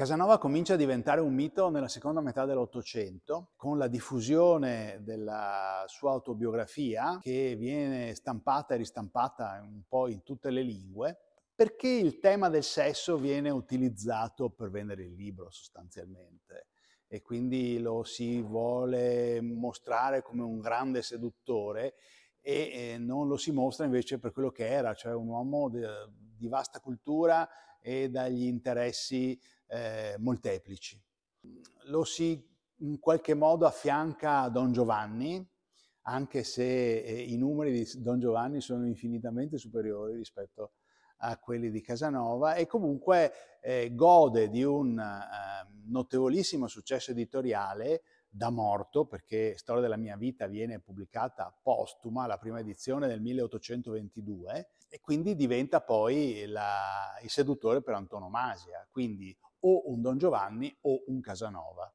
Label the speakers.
Speaker 1: Casanova comincia a diventare un mito nella seconda metà dell'Ottocento con la diffusione della sua autobiografia che viene stampata e ristampata un po' in tutte le lingue perché il tema del sesso viene utilizzato per vendere il libro sostanzialmente e quindi lo si vuole mostrare come un grande seduttore e eh, non lo si mostra invece per quello che era, cioè un uomo di vasta cultura e dagli interessi eh, molteplici. Lo si in qualche modo affianca a Don Giovanni, anche se eh, i numeri di Don Giovanni sono infinitamente superiori rispetto a quelli di Casanova e comunque eh, gode di un eh, notevolissimo successo editoriale da morto, perché Storia della mia vita viene pubblicata postuma, la prima edizione del 1822, e quindi diventa poi la, il seduttore per antonomasia. Quindi o un Don Giovanni o un Casanova.